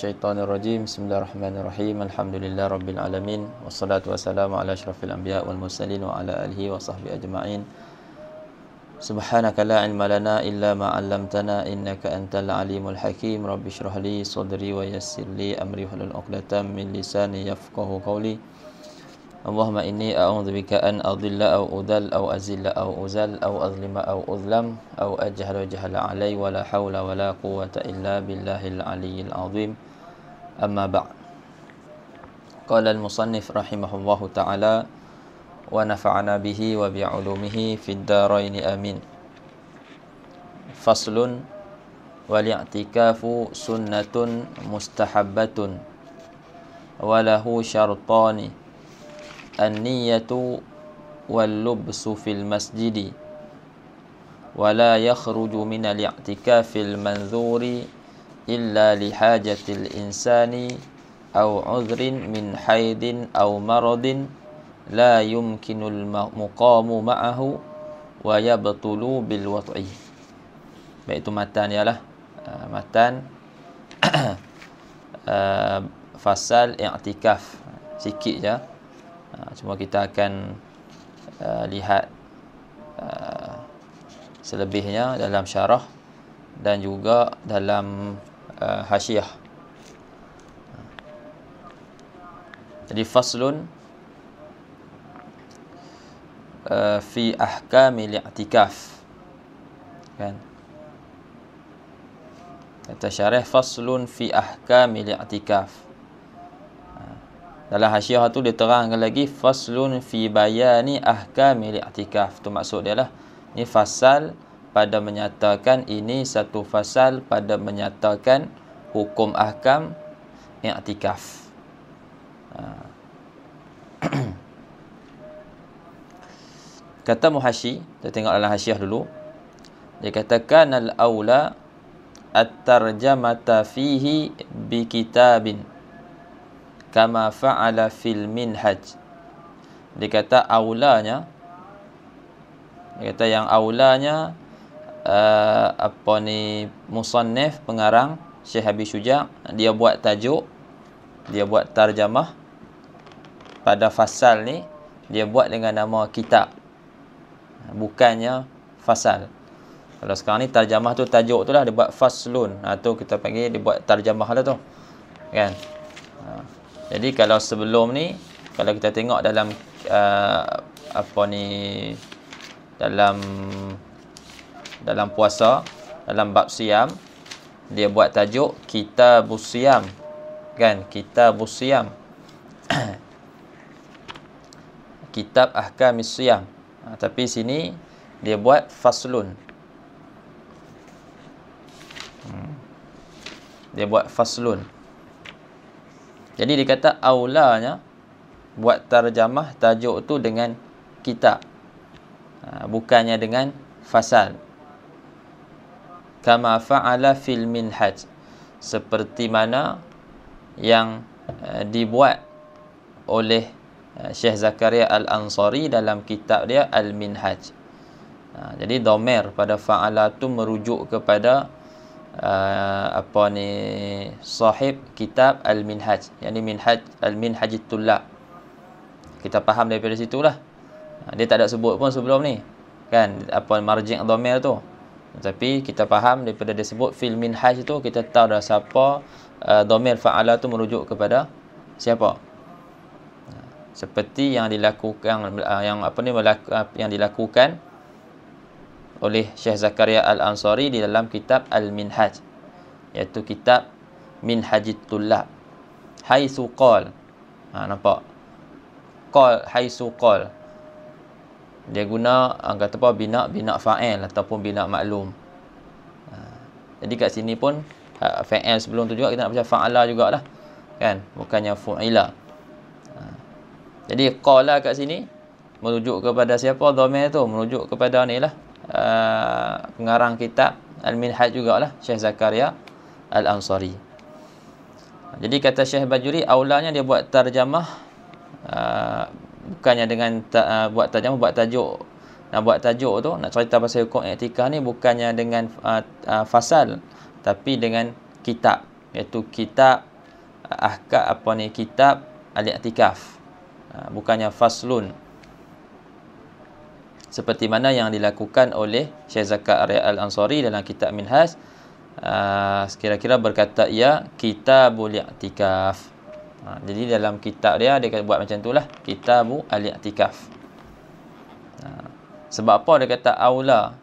الشيطان الرجيم بسم الله الرحمن الرحيم الحمد لله رب العالمين والصلاة والسلام على أشرف الأنبياء والمرسلين وعلى آله وصحبه أجمعين سبحانك لا علم لنا إلا ما علمتنا إنك أنت العليم الحكيم رب اشرح لي صدري ويسر لي أمري واحلل عقدة من لساني يفقه قولي اللهم إني أعوذ بك أن أضل أو أضل أو أزل أو أزل أو أظلم أو أظلم أو أجهل جهل علي ولا حول ولا قوة إلا بالله العلي العظيم أما بعد قال المصنف رحمه الله تعالى ونفعنا به وبعلومه في الدارين آمين فصل والاعتكاف سنة مستحبة وله شرطان النية واللبس في المسجد ولا يخرج من الاعتكاف المنذور illa lihajatil insani aw uzrin min haidin aw maradin la yumkinul muqamu ma'ahu wa yabtulu bil wat'i baik itu matan ialah uh, matan uh, fasal i'tikaf sikit je uh, cuma kita akan uh, lihat uh, selebihnya dalam syarah dan juga dalam uh, hasyiah jadi faslun uh, fi ahkamil i'tikaf kan kata syarah faslun fi ahkamil i'tikaf uh, dalam hasyiah tu dia terangkan lagi faslun fi bayani ahkamil i'tikaf tu maksud dia lah ni fasal pada menyatakan ini satu fasal pada menyatakan hukum ahkam i'tikaf. Ha. Kata Muhashi, kita tengok dalam hasyiah dulu. Dia katakan al-aula at-tarjamata fihi bi kitabin kama fa'ala fil minhaj. Dia kata aulanya dia kata yang aulanya uh, apa ni musannif pengarang Syekh Abi Syuja dia buat tajuk dia buat tarjamah pada fasal ni dia buat dengan nama kitab bukannya fasal kalau sekarang ni tarjamah tu tajuk tu lah dia buat faslun atau ha, kita panggil dia buat tarjamah lah tu kan ha. jadi kalau sebelum ni kalau kita tengok dalam uh, apa ni dalam dalam puasa dalam bab siam dia buat tajuk kita busiam kan kita busiam kitab ahkam siam ha, tapi sini dia buat faslun hmm. dia buat faslun jadi dikata kata aulanya buat terjemah tajuk tu dengan kitab ha, bukannya dengan fasal kama fa'ala fil minhaj seperti mana yang uh, dibuat oleh uh, Syekh Zakaria Al-Ansari dalam kitab dia Al-Minhaj. Uh, jadi domer pada fa'ala tu merujuk kepada uh, apa ni sahib kitab Al-Minhaj, yakni Minhaj Al-Minhaj Tullab. Kita faham daripada situlah. Uh, dia tak ada sebut pun sebelum ni. Kan apa marji' domer tu? Tapi kita faham daripada dia sebut fil minhaj tu kita tahu dah siapa uh, domir fa'ala tu merujuk kepada siapa. Seperti yang dilakukan uh, yang apa ni melaku, uh, eh, yang dilakukan oleh Syekh Zakaria Al-Ansari di dalam kitab Al-Minhaj iaitu kitab Minhajit Tullab haitsu qal ha, nampak qal haitsu dia guna uh, kata apa bina bina fa'il ataupun bina maklum uh, jadi kat sini pun uh, fa'il sebelum tu juga kita nak baca fa'ala jugalah kan bukannya fu'ila uh, jadi qala kat sini merujuk kepada siapa dhamir tu merujuk kepada ni lah uh, pengarang kitab al juga lah Syekh Zakaria al-Ansari jadi kata Syekh Bajuri, awalnya dia buat terjemah uh, bukannya dengan ta, uh, buat tajam buat tajuk nak buat tajuk tu nak cerita pasal hukum etika ni bukannya dengan uh, uh, fasal tapi dengan kitab iaitu kitab uh, ahkam apa ni kitab al-i'tikaf uh, bukannya faslun seperti mana yang dilakukan oleh Syekh Zakat Al-Ansari dalam kitab Minhas uh, sekira-kira berkata ia kitab al-i'tikaf Ha, jadi dalam kitab dia dia kata buat macam itulah Kitabu al-i'tikaf. Ha, sebab apa dia kata aula?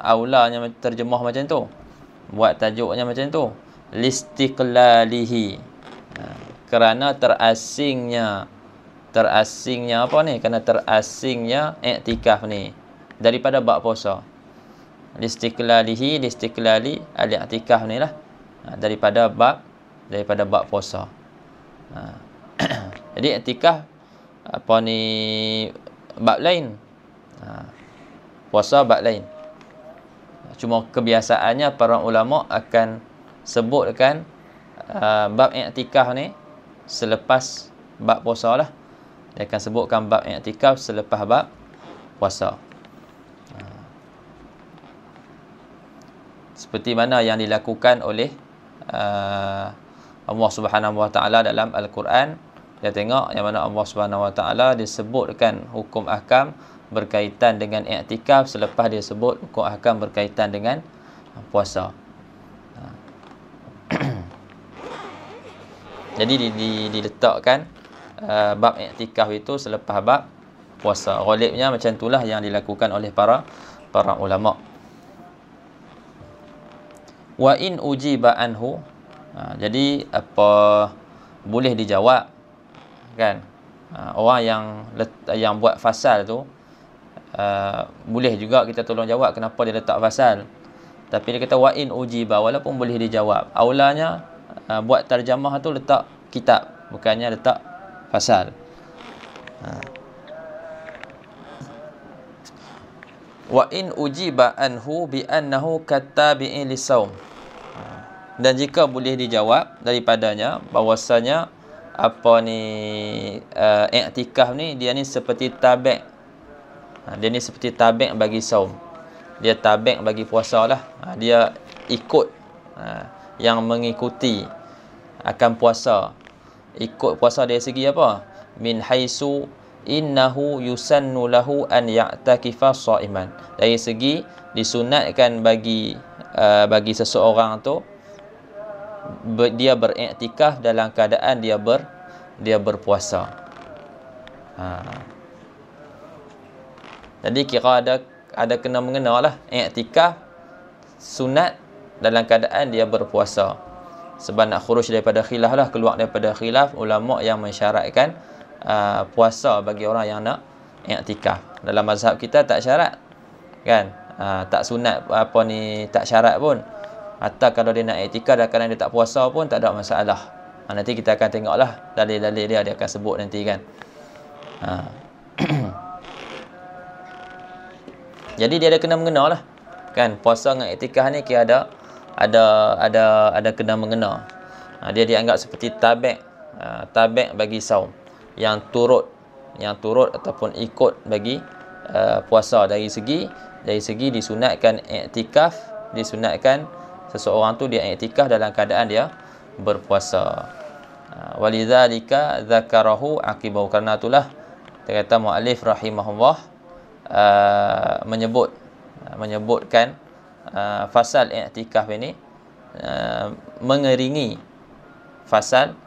aula Aulanya terjemah macam tu. Buat tajuknya macam tu. listiklalihi Ha, kerana terasingnya terasingnya apa ni? Kerana terasingnya i'tikaf ni daripada bab puasa. listiklalihi, listiklali al-i'tikaf ni lah. Ha, daripada bab daripada bab puasa. Ha. jadi etikah apa ni bab lain ha. puasa bab lain cuma kebiasaannya para ulama akan sebutkan uh, bab i'tikaf ni selepas bab puasa lah dia akan sebutkan bab i'tikaf selepas bab puasa ha. seperti mana yang dilakukan oleh uh, Allah Subhanahu Wa Taala dalam Al-Quran. Kita tengok yang mana Allah Subhanahu Wa Taala disebutkan hukum akam berkaitan dengan i'tikaf selepas dia sebut hukum akam berkaitan dengan ah, puasa. Ah. Jadi di, di, diletakkan uh, bab i'tikaf itu selepas bab puasa. Ghalibnya macam itulah yang dilakukan oleh para para ulama. Wa in ujiba anhu ha, jadi apa boleh dijawab kan ha, orang yang yang buat fasal tu Uh, boleh juga kita tolong jawab kenapa dia letak fasal tapi dia kata wa'in ujiba walaupun boleh dijawab awalnya uh, ha, buat terjemah tu letak kitab bukannya letak fasal ha. wa'in uji ujiba anhu bi'annahu katabi'in lisawm dan jika boleh dijawab daripadanya bahawasanya apa ni uh, i'tikaf ni dia ni seperti tabek ha, dia ni seperti tabek bagi saum dia tabek bagi puasa lah ha, dia ikut ha, yang mengikuti akan puasa ikut puasa dari segi apa min haisu innahu yusannu lahu an ya'takifa saiman dari segi disunatkan bagi uh, bagi seseorang tu dia beriktikaf dalam keadaan dia ber dia berpuasa. Ha. Jadi kira ada ada kena mengenalah iktikaf sunat dalam keadaan dia berpuasa. Sebab nak khurus daripada khilaf lah, keluar daripada khilaf ulama yang mensyaratkan uh, puasa bagi orang yang nak iktikaf. Dalam mazhab kita tak syarat kan? Uh, tak sunat apa ni tak syarat pun. Atau kalau dia nak etika, dan kadang dia tak puasa pun tak ada masalah. Ha, nanti kita akan tengoklah dalil-dalil dia dia akan sebut nanti kan. Ha. Jadi dia ada kena mengena lah. Kan puasa dengan etikah ni kira ada ada ada ada kena mengena. Ha, dia dianggap seperti tabek uh, ha, tabek bagi saum yang turut yang turut ataupun ikut bagi uh, puasa dari segi dari segi disunatkan etikaf disunatkan uh, seseorang tu dia i'tikaf dalam keadaan dia berpuasa ha, walizalika zakarahu akibahu kerana itulah kata mu'alif rahimahullah uh, menyebut ha, menyebutkan uh, fasal i'tikaf ini uh, mengeringi fasal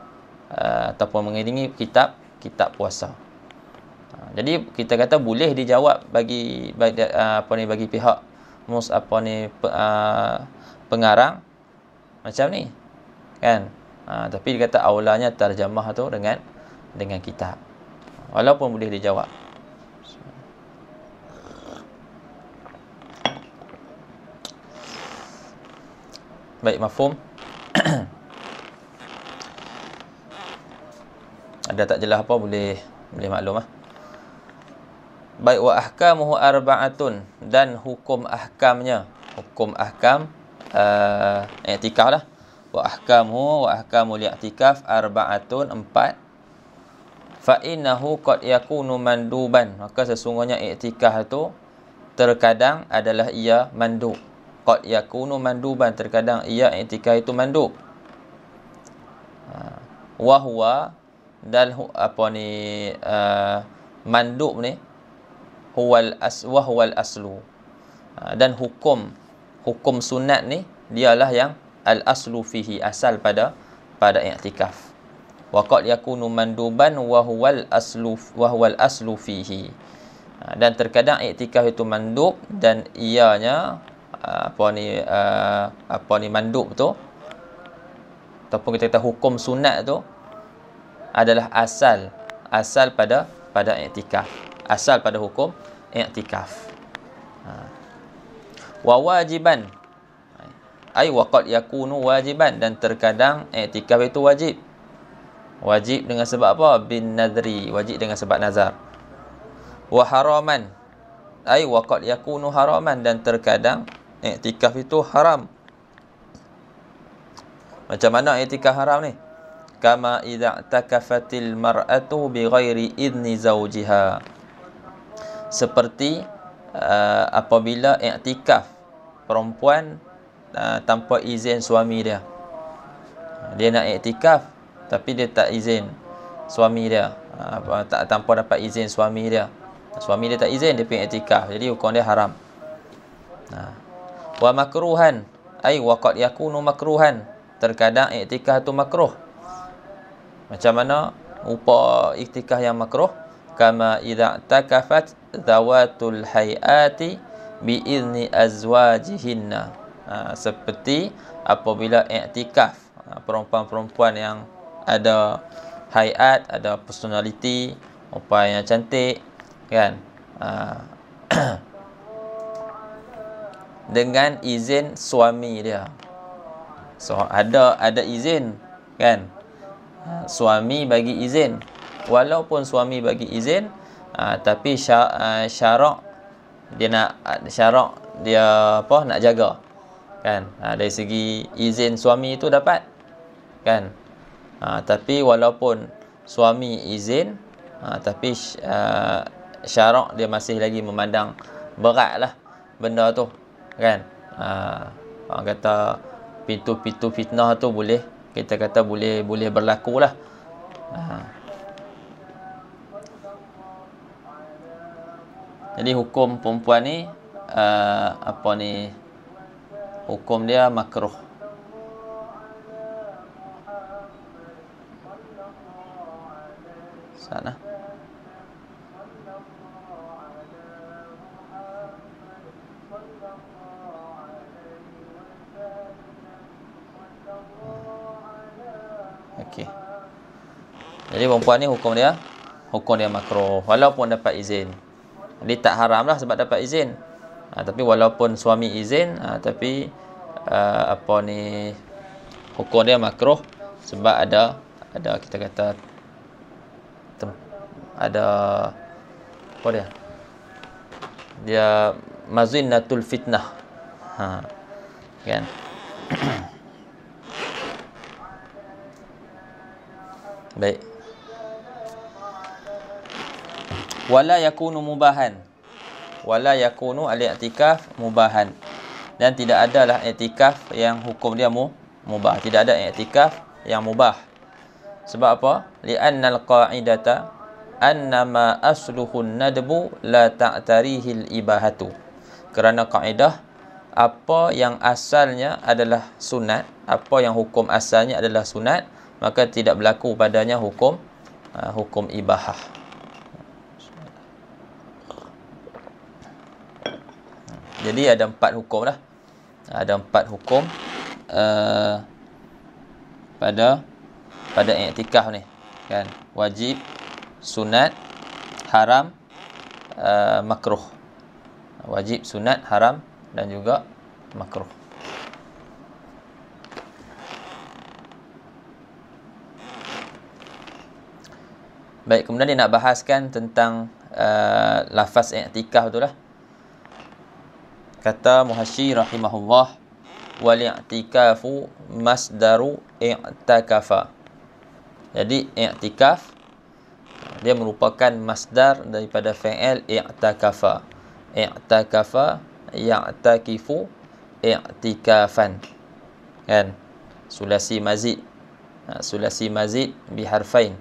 uh, ataupun mengeringi kitab kitab puasa. jadi kita kata boleh dijawab bagi, bagi apa ni bagi pihak mus apa ni pengarang macam ni kan ha, tapi dia kata aulanya terjemah tu dengan dengan kitab walaupun boleh dijawab baik mafhum ada tak jelas apa boleh boleh maklumlah baik wa ahkamuhu arba'atun dan hukum ahkamnya hukum ahkam uh, i'tikaf lah. Wa ahkamu wa ahkamu li i'tikaf arba'atun empat. Fa innahu qad yakunu manduban. Maka sesungguhnya i'tikaf itu terkadang adalah ia mandub. Qad yakunu manduban terkadang ia i'tikaf itu mandub. Ha. Wa huwa dal apa ni uh, mandub ni huwal as wa huwal aslu ha. dan hukum hukum sunat ni dialah yang al aslu fihi asal pada pada i'tikaf. Wa qad yakunu manduban wa huwal aslu wa huwal aslu fihi. Ha, dan terkadang i'tikaf itu mandub dan ianya ha, apa ni ha, apa ni mandub tu ataupun kita kata hukum sunat tu adalah asal asal pada pada i'tikaf. Asal pada hukum i'tikaf wa wajiban ai waqad yakunu wajiban dan terkadang eh, i'tikaf itu wajib wajib dengan sebab apa bin nadri wajib dengan sebab nazar wa haraman ai waqad yakunu haraman dan terkadang eh, i'tikaf itu haram macam mana i'tikaf haram ni kama idza takafatil mar'atu bighairi idni zawjiha seperti uh, apabila iktikaf perempuan uh, tanpa izin suami dia. Uh, dia nak iktikaf tapi dia tak izin suami dia. Uh, tak tanpa dapat izin suami dia. Suami dia tak izin dia pergi iktikaf. Jadi hukum dia haram. Nah. Wa makruhan ai waqad yakunu makruhan. Terkadang iktikaf tu makruh. Macam mana upah iktikaf yang makruh? كما إذا اعتكفت ذوات الحيات بإذن أزواجهن ha, seperti apabila iktikaf ha, perempuan-perempuan yang ada hayat ada personality apa yang cantik kan ha, dengan izin suami dia so ada ada izin kan ha, suami bagi izin walaupun suami bagi izin uh, tapi ah, syarak dia nak ah, syarak dia apa nak jaga kan uh, dari segi izin suami itu dapat kan uh, tapi walaupun suami izin uh, tapi uh, syarak dia masih lagi memandang lah benda tu kan uh, orang kata pintu-pintu fitnah tu boleh kita kata boleh boleh berlaku lah Jadi hukum perempuan ni uh, apa ni hukum dia makruh. Sana. Okey. Jadi perempuan ni hukum dia hukum dia makruh walaupun dapat izin. Ini tak haram lah sebab dapat izin ha, Tapi walaupun suami izin ha, Tapi uh, Apa ni Hukum dia makruh Sebab ada Ada kita kata tem, Ada Apa dia Dia Mazinnatul fitnah ha, Kan Baik wala yakunu mubahan wala yakunu al-i'tikaf mubahan dan tidak adalah i'tikaf yang hukum dia mu, mubah tidak ada i'tikaf yang mubah sebab apa li'annal qa'idata annama asluhun nadbu la ta'tarihi al-ibahatu kerana kaedah apa yang asalnya adalah sunat apa yang hukum asalnya adalah sunat maka tidak berlaku padanya hukum uh, hukum ibahah Jadi ada empat hukum lah. Ada empat hukum uh, pada pada etikah ni kan wajib sunat haram uh, makruh wajib sunat haram dan juga makruh baik kemudian dia nak bahaskan tentang uh, lafaz i'tikaf tu lah kata muhasyi rahimahullah wal i'tikafu masdaru i'takafa jadi i'tikaf dia merupakan masdar daripada fi'il i'takafa i'takafa ya'takifu i'tikafan kan sulasi mazid ha, sulasi mazid bi harfain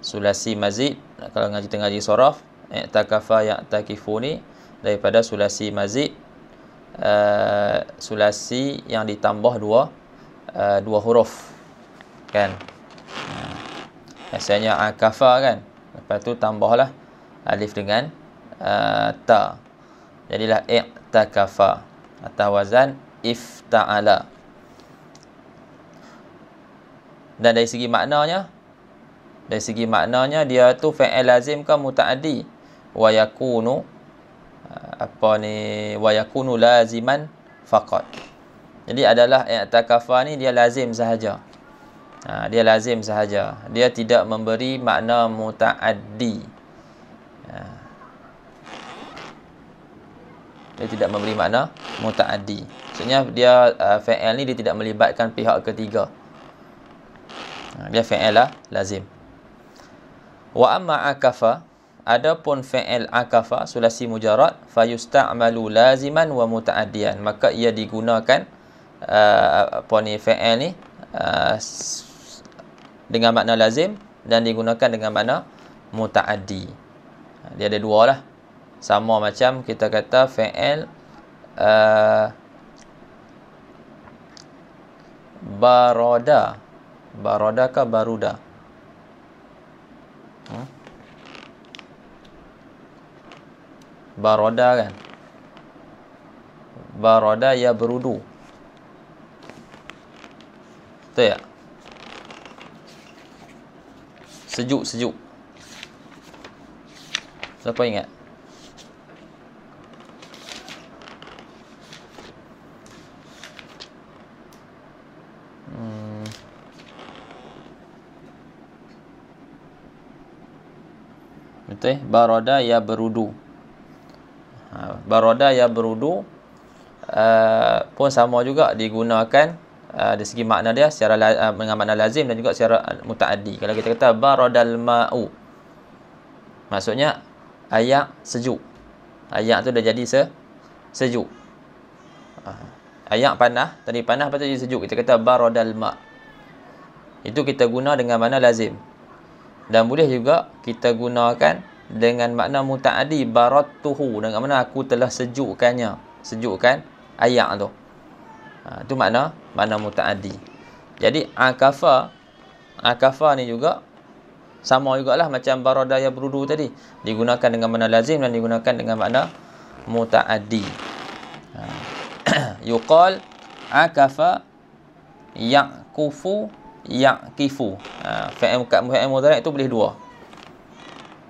sulasi mazid kalau ngaji tengah ngaji sorof i'takafa ya'takifu ni daripada sulasi mazid Eh, sulasi yang ditambah dua uh, dua huruf kan eh, biasanya akafa kan lepas tu tambahlah alif dengan uh, ta jadilah i'takafa atau wazan ifta'ala dan dari segi maknanya dari segi maknanya dia tu fi'il lazim ke muta'addi wa yakunu apa ni wa yakunu laziman faqat jadi adalah i'takafa ni dia lazim sahaja ha, dia lazim sahaja dia tidak memberi makna mutaaddi ha. dia tidak memberi makna mutaaddi maksudnya dia uh, fi'il ni dia tidak melibatkan pihak ketiga ha, dia fi'il lah lazim wa amma akafa Adapun fi'il akafa sulasi mujarad fayusta'malu laziman wa mutaaddiyan maka ia digunakan uh, apa ni fi'il ni uh, dengan makna lazim dan digunakan dengan makna mutaaddi. Dia ada dua lah. Sama macam kita kata fi'il uh, baroda Barada ke baruda? Hmm? Baroda kan Baroda ya berudu Betul ya. Sejuk, sejuk Siapa ingat? Hmm. Betul? Baroda ya berudu Ha, baroda ya berudu uh, pun sama juga digunakan uh, dari segi makna dia secara uh, dengan makna lazim dan juga secara mutaaddi kalau kita kata baradal ma'u maksudnya ayak sejuk ayak tu dah jadi se sejuk uh, air panas tadi panah patut jadi sejuk kita kata baradal ma itu kita guna dengan makna lazim dan boleh juga kita gunakan dengan makna muta'adi barattuhu dengan makna aku telah sejukkannya sejukkan ayat tu ha, tu makna makna muta'adi jadi akafa akafa ni juga sama juga lah macam barada berudu tadi digunakan dengan makna lazim dan digunakan dengan makna muta'adi ha. yuqal akafa yakufu yakifu ha, fa'il muka'il muta'adi tu boleh dua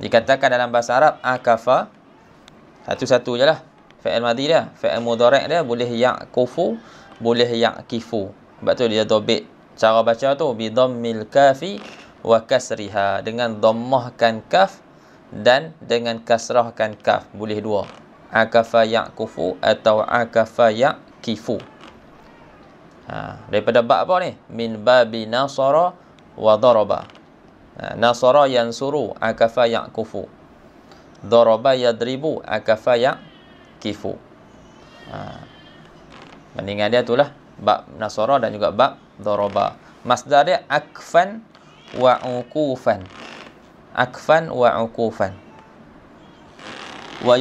Dikatakan dalam bahasa Arab akafa satu-satu jelah. Fi'il madhi dia, fi'il mudhari' dia boleh kufu, boleh yaqifu. Sebab tu dia dobit cara baca tu bi dhammil kafi wa kasriha dengan dhammahkan kaf dan dengan kasrahkan kaf boleh dua. Akafa kufu atau akafa yaqifu. Ha, daripada bab apa ni? Min babi nasara wa daraba. Ah, nasara suru akafa yakufu. Daraba yadribu akafa yakifu. Ha. Ah, Mendingan dia tu lah, bab Nasara dan juga bab Daraba. Masdar dia akfan wa uqufan. Akfan wa uqufan. Wa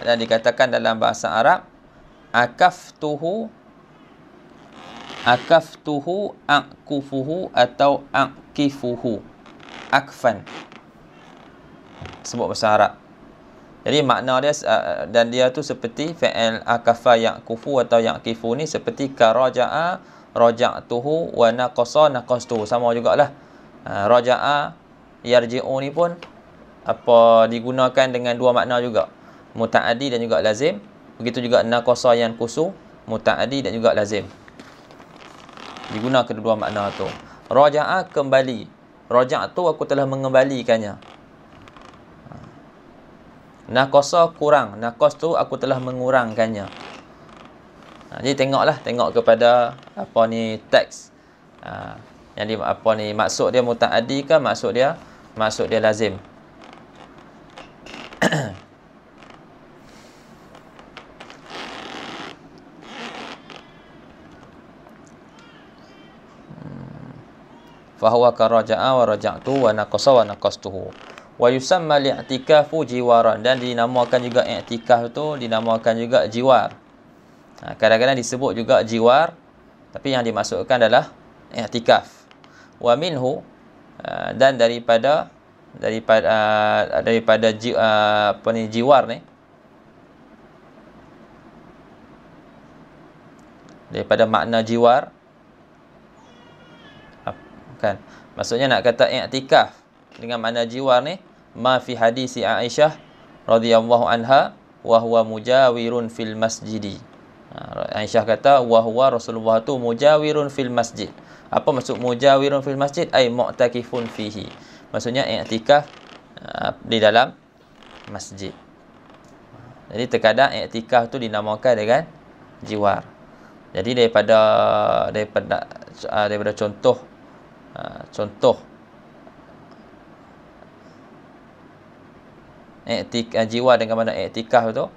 ada dikatakan dalam bahasa Arab akaftuhu akaftuhu akufuhu atau akifuhu akfan sebut bahasa Arab jadi makna dia dan dia tu seperti fa'al akafa yakufu atau yakifu ni seperti karaja'a raja'tuhu wa naqasa naqastuhu sama jugalah ha, raja'a yarji'u ni pun apa digunakan dengan dua makna juga mutaadi dan juga lazim begitu juga naqasa yang kusu mutaadi dan juga lazim diguna kedua makna tu raja'a kembali raja' tu aku telah mengembalikannya ha. nakosa kurang nakos tu aku telah mengurangkannya ha, jadi tengoklah tengok kepada apa ni teks ha, yang dia, apa ni maksud dia mutaaddi ke maksud dia maksud dia lazim fahuwa karaja'a wa raja'tu wa naqasa wa naqastuhu wa yusamma li'tikafu jiwaran dan dinamakan juga i'tikaf tu dinamakan juga jiwar ha, kadang-kadang disebut juga jiwar tapi yang dimasukkan adalah i'tikaf wa minhu ha, dan daripada daripada ha, daripada apa ni jiwar ni daripada makna jiwar kan maksudnya nak kata i'tikaf dengan makna jiwar ni ma fi hadis Aisyah radhiyallahu anha wa huwa mujawirun fil masjid ha, Aisyah kata wa huwa Rasulullah tu mujawirun fil masjid apa maksud mujawirun fil masjid ai mu'takifun fihi maksudnya i'tikaf ha, di dalam masjid jadi terkadang i'tikaf tu dinamakan dengan jiwar jadi daripada daripada ha, daripada contoh Ah, contoh etik ah, jiwa dengan mana etikah itu?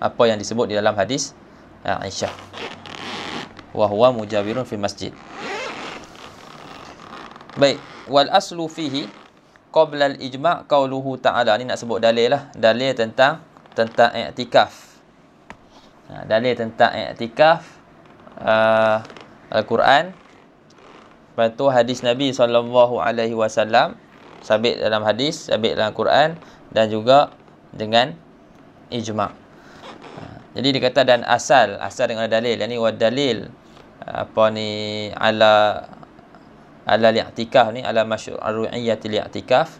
apa yang disebut di dalam hadis ah, Aisyah wa huwa mujawirun fi masjid baik wal aslu fihi qabla al ijma' qawluhu ta'ala ni nak sebut dalil lah dalil tentang tentang i'tikaf dalil tentang i'tikaf uh, al-Quran Lepas tu hadis Nabi SAW Sabit dalam hadis Sabit dalam Quran Dan juga dengan ijma' ha, Jadi dikata dan asal Asal dengan dalil Yang ni wa dalil Apa ni Ala Ala li'atikaf ni Ala masyru'iyati li'atikaf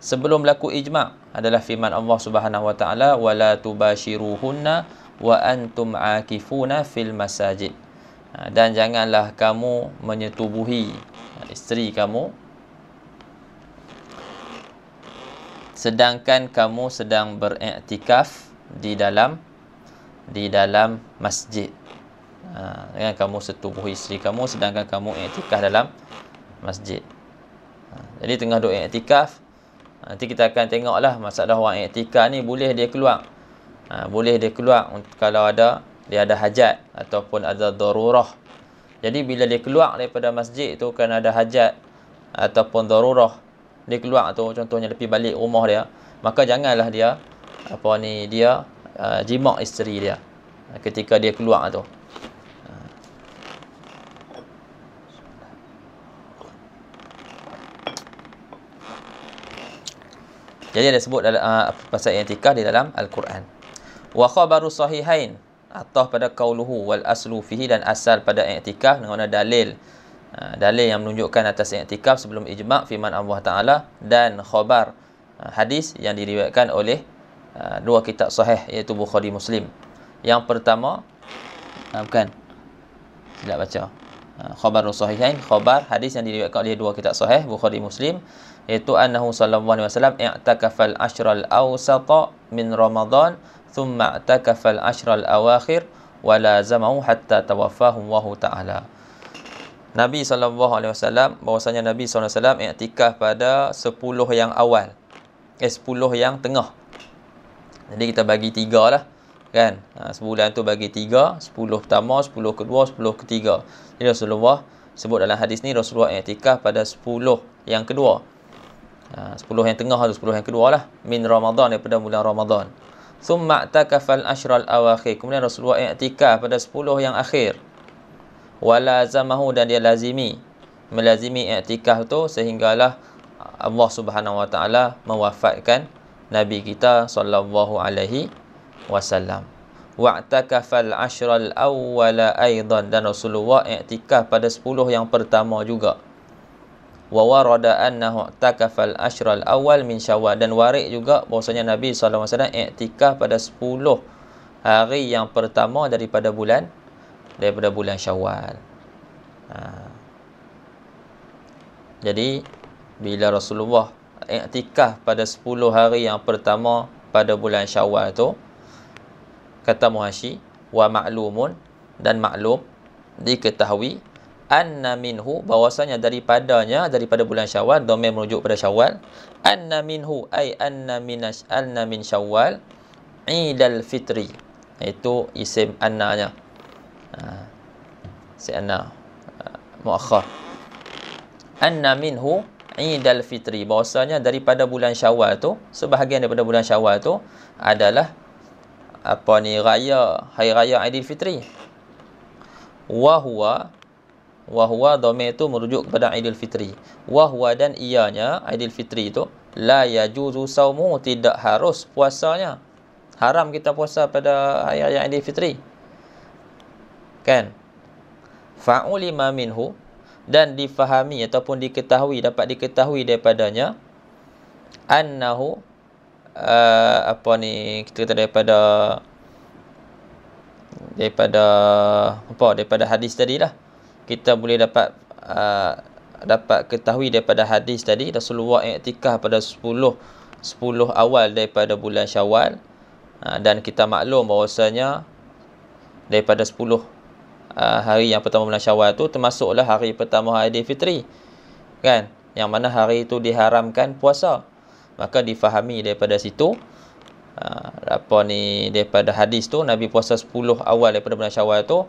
Sebelum berlaku ijma' Adalah firman Allah subhanahu wa ta'ala Wa tubashiruhunna Wa antum akifuna fil masajid Ah, dan janganlah kamu menyetubuhi ah, isteri kamu sedangkan kamu sedang beriktikaf di dalam di dalam masjid ha, kamu setubuhi isteri kamu sedangkan kamu iktikaf dalam masjid jadi tengah duduk iktikaf nanti kita akan tengoklah masalah orang iktikaf ni boleh dia keluar boleh dia keluar kalau ada dia ada hajat ataupun ada darurah. Jadi bila dia keluar daripada masjid tu kan ada hajat ataupun darurah, dia keluar tu contohnya lebih balik rumah dia, maka janganlah dia apa ni dia uh, jimak isteri dia ketika dia keluar tu. Jadi ada sebut dalam uh, pasal yang tikah di dalam Al-Quran. Wa khabaru sahihain atau pada kauluhu wal aslu fihi dan asal pada i'tikaf dengan dalil ha, dalil yang menunjukkan atas i'tikaf sebelum ijma' firman Allah Ta'ala dan khabar ha, hadis yang diriwayatkan oleh ha, dua kitab sahih iaitu Bukhari Muslim yang pertama bukan tidak baca khabar sahihain khabar hadis yang diriwayatkan oleh dua kitab sahih Bukhari Muslim iaitu annahu sallallahu alaihi wasallam i'takafal ashral awsata min ramadan ثم اعتكف العشر الأواخر ولا زمه حتى توفاه الله تعالى Nabi sallallahu alaihi wasallam bahwasanya Nabi sallallahu alaihi wasallam i'tikaf pada 10 yang awal. Eh 10 yang tengah. Jadi kita bagi 3 lah kan. Ha, sebulan tu bagi 3, 10 pertama, 10 kedua, 10 ketiga. Jadi Rasulullah sebut dalam hadis ni Rasulullah i'tikaf pada 10 yang kedua. Ha, 10 yang tengah tu 10 yang kedua lah min Ramadan daripada bulan Ramadan. Thumma taqafal ashral awakhir. Kemudian Rasulullah i'tikaf pada sepuluh yang akhir. Walazamahu dan dia lazimi. Melazimi i'tikaf tu sehinggalah Allah Subhanahu wa taala mewafatkan nabi kita sallallahu alaihi wasallam. Wa'takafal ashral awwala aidan dan Rasulullah i'tikaf pada sepuluh yang pertama juga wa warada annahu takafal asyral awal min syawal dan warik juga bahwasanya Nabi SAW iktikaf pada 10 hari yang pertama daripada bulan daripada bulan syawal ha. jadi bila Rasulullah iktikaf pada 10 hari yang pertama pada bulan syawal tu kata Muhashi wa maklumun dan maklum diketahui anna minhu bahwasanya daripadanya daripada bulan Syawal domain merujuk pada Syawal anna minhu ai anna minas anna min Syawal Idul Fitri itu isim annanya ha, si anna ha, muakhar anna minhu Idul Fitri bahwasanya daripada bulan Syawal tu sebahagian daripada bulan Syawal tu adalah apa ni raya hari raya Aidilfitri wa huwa wahwa dhamma itu merujuk kepada Aidilfitri. Wahwa dan ianya Aidilfitri itu la yajuzu saumu tidak harus puasanya. Haram kita puasa pada ayat raya Aidilfitri. Kan? Fa'ulima minhu dan difahami ataupun diketahui dapat diketahui daripadanya annahu uh, apa ni kita kata daripada daripada apa daripada hadis tadi lah kita boleh dapat uh, dapat ketahui daripada hadis tadi Rasulullah i'tikaf pada 10 10 awal daripada bulan Syawal uh, dan kita maklum bahawasanya daripada 10 uh, hari yang pertama bulan Syawal tu termasuklah hari pertama Fitri, kan yang mana hari itu diharamkan puasa maka difahami daripada situ uh, apa ni daripada hadis tu Nabi puasa 10 awal daripada bulan Syawal tu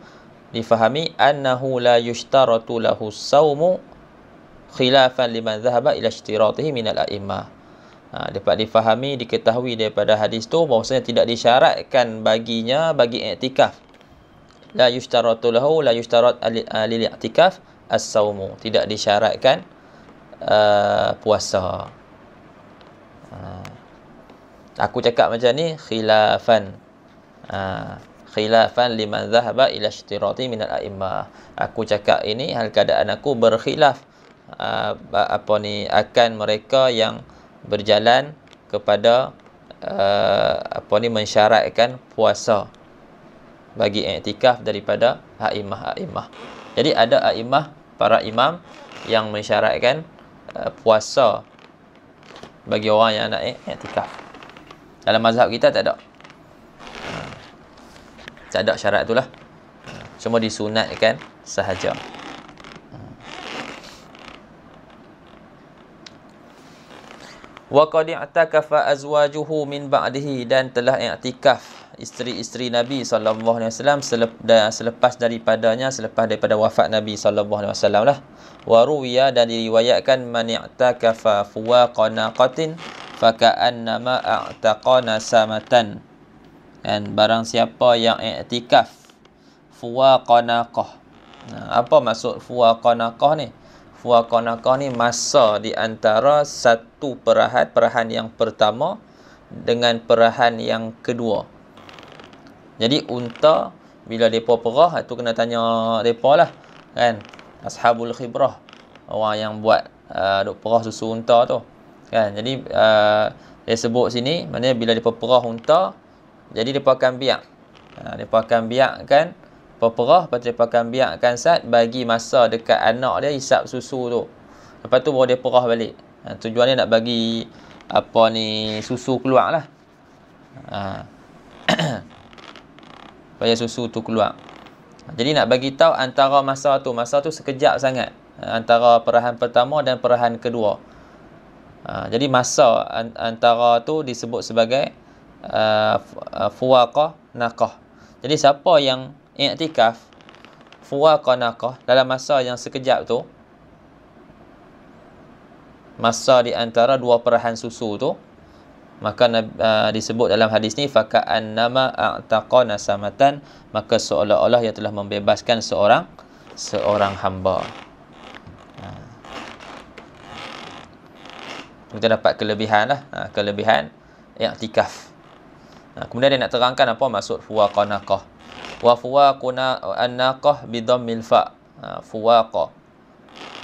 difahami annahu la yushtaratu lahu saumu khilafan liman dhahaba ila ishtiratihi min al Ha, dapat difahami, diketahui daripada hadis tu bahawasanya tidak disyaratkan baginya bagi i'tikaf. La yushtaratu lahu la yushtarat alil ah, i'tikaf as-saumu. Tidak disyaratkan uh, puasa. Ha. Aku cakap macam ni khilafan. Ha khilafan liman zahaba ila syirati min al aimmah aku cakap ini hal keadaan aku berkhilaf uh, apa ni akan mereka yang berjalan kepada uh, apa ni mensyaratkan puasa bagi i'tikaf daripada aimmah aimmah jadi ada aimmah para imam yang mensyaratkan uh, puasa bagi orang yang nak i'tikaf dalam mazhab kita tak ada tak ada syarat itulah. Cuma disunatkan sahaja. Wa qad i'takafa azwajuhu min ba'dihi dan telah i'tikaf isteri-isteri Nabi sallallahu alaihi wasallam selepas daripadanya selepas daripada wafat Nabi sallallahu alaihi wasallam lah. Wa ruwiya dan diriwayatkan man i'takafa fuwa qanaqatin fa ka'annama a'taqana samatan. Dan barang siapa yang i'tikaf fuwaqanaqah. Nah, apa maksud fuwaqanaqah ni? Fuwaqanaqah ni masa di antara satu perahan perahan yang pertama dengan perahan yang kedua. Jadi unta bila depa perah itu kena tanya depa lah kan ashabul khibrah orang yang buat uh, duk perah susu unta tu kan jadi uh, dia sebut sini maknanya bila depa perah unta jadi depa akan biak. Ha depa akan biakkan peperah lepas depa akan biakkan sat bagi masa dekat anak dia hisap susu tu. Lepas tu baru dia perah balik. Ha, tujuannya nak bagi apa ni susu keluar lah. Ha. Supaya susu tu keluar. Ha, jadi nak bagi tahu antara masa tu, masa tu sekejap sangat ha, antara perahan pertama dan perahan kedua. Ha, jadi masa antara tu disebut sebagai uh, uh fuwaqah naqah. Jadi siapa yang i'tikaf fuwaqah naqah dalam masa yang sekejap tu masa di antara dua perahan susu tu maka uh, disebut dalam hadis ni faka'an nama a'taqana samatan maka seolah-olah ia telah membebaskan seorang seorang hamba. Ha. Kita dapat kelebihan lah. Ha, kelebihan yang Ya, Ha, kemudian dia nak terangkan apa maksud fuwaqanaqah. Wa fuwaquna annaqah bi dhammil fa. Ha, Fuwaqa.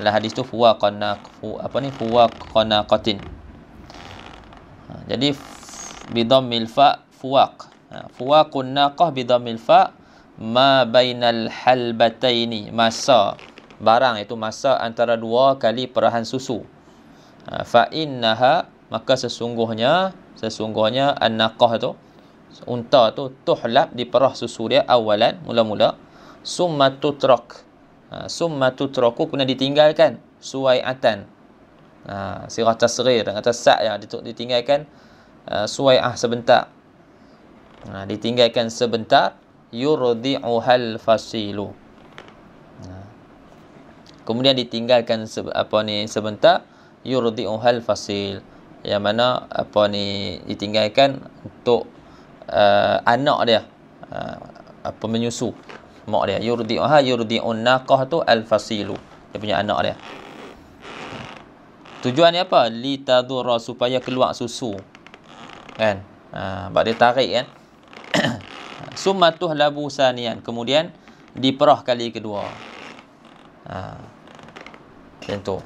Dalam hadis tu fuwaqana fu, apa ni fuwaqanaqatin. Ha, jadi bi dhammil fa fuwaq. Fuwaqun naqah bi dhammil fa ma bainal halbataini masa barang itu masa antara dua kali perahan susu. Fa innaha maka sesungguhnya sesungguhnya an-naqah tu unta tu tuhlab diperah susu dia awalan mula-mula summa tutrak ha, summa tutraku kena ditinggalkan Suai suwaiatan ha, sirah tasrir kata sa' ya ditinggalkan ha, suai ah sebentar ha, ditinggalkan sebentar yurdi'uhal fasilu ha. kemudian ditinggalkan apa ni sebentar yurdi'uhal fasil yang mana apa ni ditinggalkan untuk uh, anak dia uh, apa menyusu mak dia yurdi'uha yurdi'un naqah tu al-fasilu dia punya anak dia tujuan dia apa li tadura supaya keluar susu kan ah uh, dia tarik kan summa tuhlabu sanian kemudian diperah kali kedua ah uh, tu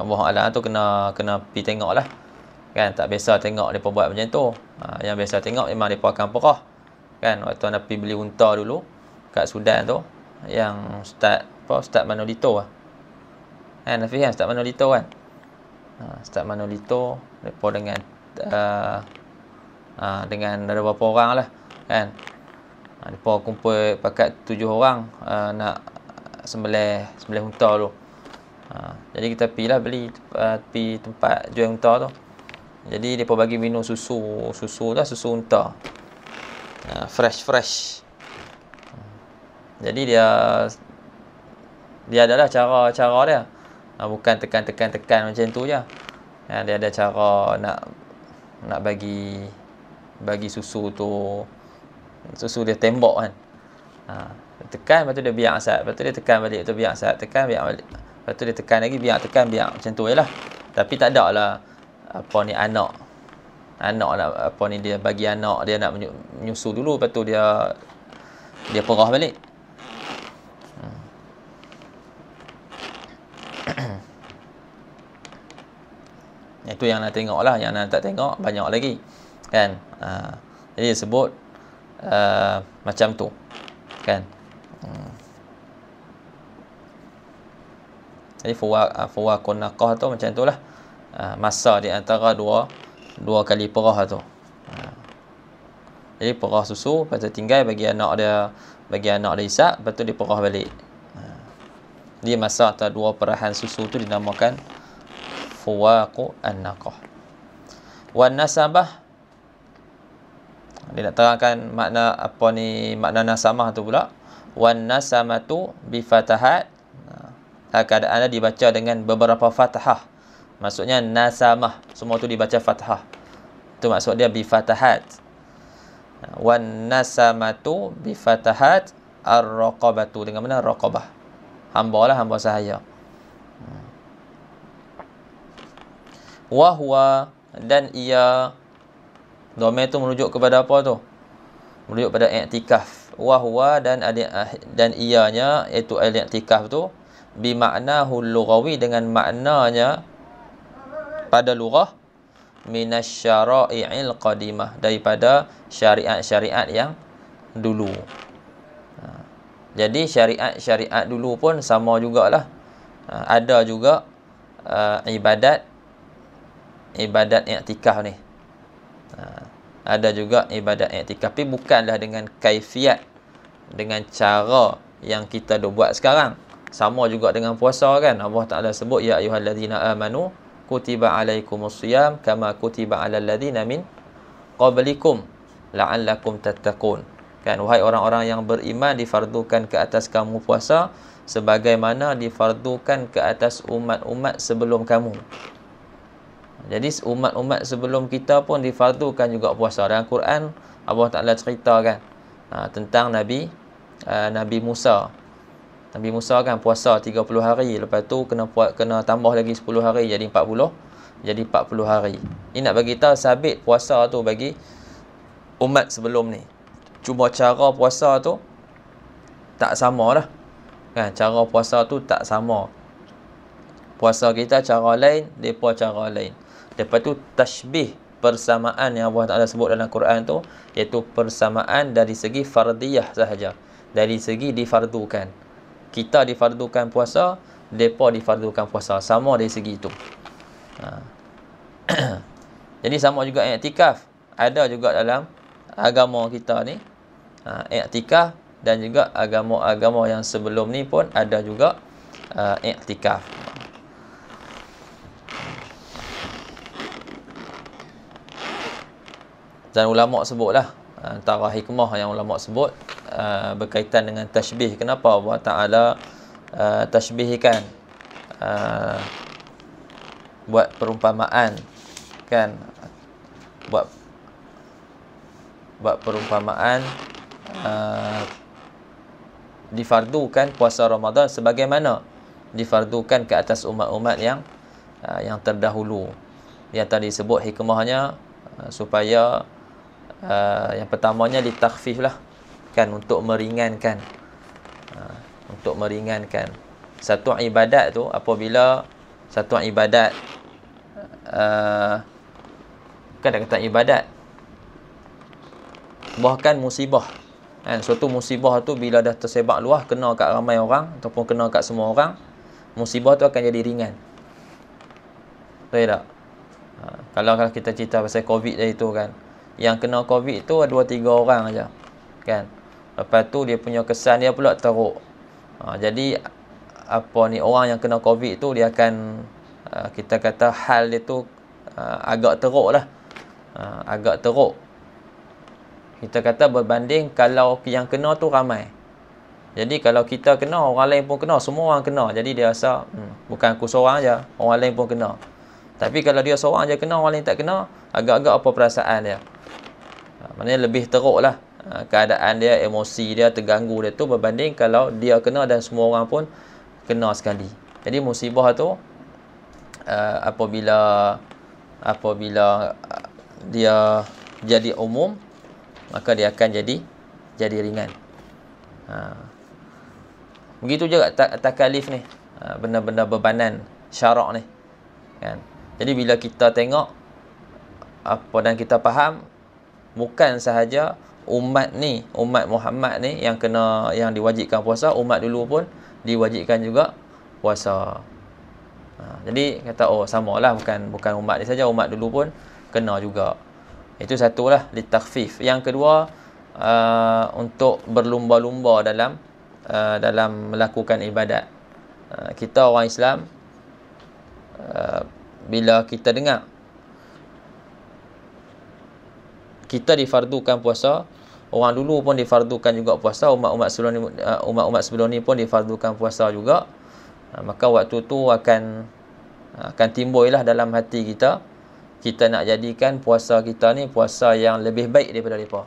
Allah Allah tu kena kena pi tengoklah kan tak biasa tengok depa buat macam tu ha, yang biasa tengok memang depa akan perah kan waktu anda pergi beli unta dulu kat Sudan tu yang start, apa start Manolito ah kan nafi kan ustaz Manolito kan ha, ustaz Manolito depa dengan uh, uh, dengan ada beberapa orang lah kan ha, depa kumpul pakat tujuh orang uh, nak sembelih sembelih unta tu ha, jadi kita pergi lah beli uh, pergi tempat jual unta tu jadi depa bagi minum susu, susu dah susu unta. Ha, fresh fresh. Jadi dia dia adalah cara-cara dia. Ha, bukan tekan-tekan-tekan macam tu je. Ya, dia ada cara nak nak bagi bagi susu tu susu dia tembok kan. Ha, tekan lepas tu dia biar sat, lepas tu dia tekan balik tu biar sat, tekan biar balik. Lepas tu dia tekan lagi biar tekan biar macam tu jelah. Tapi tak ada lah apa ni anak anak nak apa ni dia bagi anak dia nak menyusu dulu lepas tu dia dia perah balik hmm. itu yang nak tengok lah yang nak tak tengok banyak lagi kan uh, jadi sebut uh, macam tu kan hmm. jadi fuwa uh, fuwa konakoh tu macam tu lah Ah, masa di antara dua dua kali perah tu. Ah. Jadi perah susu pada tinggal bagi anak dia bagi anak dia isap lepas tu diperah balik. Jadi ah. masa atau dua perahan susu tu dinamakan fuwaqu an-naqah. Wa nasabah dia nak terangkan makna apa ni makna nasamah tu pula. Wa nasamatu bi fatahat. Ha keadaan dia dibaca dengan beberapa fathah. Maksudnya nasamah. Semua tu dibaca fathah. Itu maksud dia bifatahat. Wan nasamatu bifatahat ar-raqabatu. Dengan mana? Raqabah. Hamba lah hamba sahaya. Hmm. Wahwa dan ia. Domain tu merujuk kepada apa tu? Merujuk kepada i'tikaf. Wahwa dan adik eh, dan ianya iaitu al-i'tikaf tu. Bimaknahu lughawi dengan maknanya pada lughah minasyara'il qadimah daripada syariat-syariat yang dulu. Ha. Jadi syariat-syariat dulu pun sama jugalah. Ha, ada juga uh, ibadat ibadat i'tikaf ni. ada juga ibadat i'tikaf tapi bukanlah dengan kaifiat dengan cara yang kita dah buat sekarang. Sama juga dengan puasa kan. Allah Taala sebut ya ayyuhallazina amanu kutiba alaikumus siyam kama kutiba alal ladina min qablikum la'allakum tattaqun. Kan wahai orang-orang yang beriman difardukan ke atas kamu puasa sebagaimana difardukan ke atas umat-umat sebelum kamu. Jadi umat-umat sebelum kita pun difardukan juga puasa. Dalam Quran Allah Taala ceritakan uh, ha, tentang Nabi uh, Nabi Musa Nabi Musa kan puasa 30 hari lepas tu kena puat kena tambah lagi 10 hari jadi 40 jadi 40 hari. Ini nak bagi tahu sabit puasa tu bagi umat sebelum ni. Cuma cara puasa tu tak sama lah. Kan cara puasa tu tak sama. Puasa kita cara lain, depa cara lain. Lepas tu tashbih persamaan yang Allah Ta'ala sebut dalam Quran tu iaitu persamaan dari segi fardiyah sahaja dari segi difardukan kita difardukan puasa depa difardukan puasa sama dari segi itu ha. jadi sama juga i'tikaf ada juga dalam agama kita ni ha, i'tikaf dan juga agama-agama yang sebelum ni pun ada juga uh, i'tikaf dan ulama sebutlah antara ha, hikmah yang ulama sebut Uh, berkaitan dengan tasbih, kenapa Allah Ta'ala uh, tashbihkan uh, buat perumpamaan kan buat buat perumpamaan uh, difardukan puasa Ramadan sebagaimana difardukan ke atas umat-umat yang uh, yang terdahulu yang tadi sebut hikmahnya uh, supaya uh, yang pertamanya ditakhfif lah kan untuk meringankan ha, untuk meringankan satu ibadat tu apabila satu ibadat ha, uh, kan ada kata ibadat bahkan musibah kan suatu musibah tu bila dah tersebar luah kena kat ramai orang ataupun kena kat semua orang musibah tu akan jadi ringan betul tak ha, kalau kalau kita cerita pasal covid dia itu kan yang kena covid tu ada 2 3 orang aja kan Lepas tu dia punya kesan dia pula teruk. Ha, jadi apa ni orang yang kena covid tu dia akan ha, kita kata hal dia tu ha, agak teruk lah. Uh, agak teruk. Kita kata berbanding kalau yang kena tu ramai. Jadi kalau kita kena, orang lain pun kena. Semua orang kena. Jadi dia rasa hmm, bukan aku seorang je. Orang lain pun kena. Tapi kalau dia seorang je kena, orang lain tak kena. Agak-agak apa perasaan dia. Uh, maknanya lebih teruk lah. Ah, keadaan dia, emosi dia, terganggu dia tu berbanding kalau dia kena dan semua orang pun kena sekali. Jadi musibah tu uh, apabila apabila dia jadi umum maka dia akan jadi jadi ringan. Ha. Begitu juga takalif ni, benda-benda bebanan syarak ni. Kan? Jadi bila kita tengok apa dan kita faham bukan sahaja umat ni umat Muhammad ni yang kena yang diwajibkan puasa umat dulu pun diwajibkan juga puasa ha, jadi kata oh samalah bukan bukan umat ni saja umat dulu pun kena juga itu satulah li takhfif yang kedua uh, untuk berlumba-lumba dalam uh, dalam melakukan ibadat uh, kita orang Islam uh, bila kita dengar kita difardukan puasa orang dulu pun difardukan juga puasa umat-umat sebelum ni uh, sebelum ni pun difardukan puasa juga uh, maka waktu tu akan uh, akan timbullah dalam hati kita kita nak jadikan puasa kita ni puasa yang lebih baik daripada mereka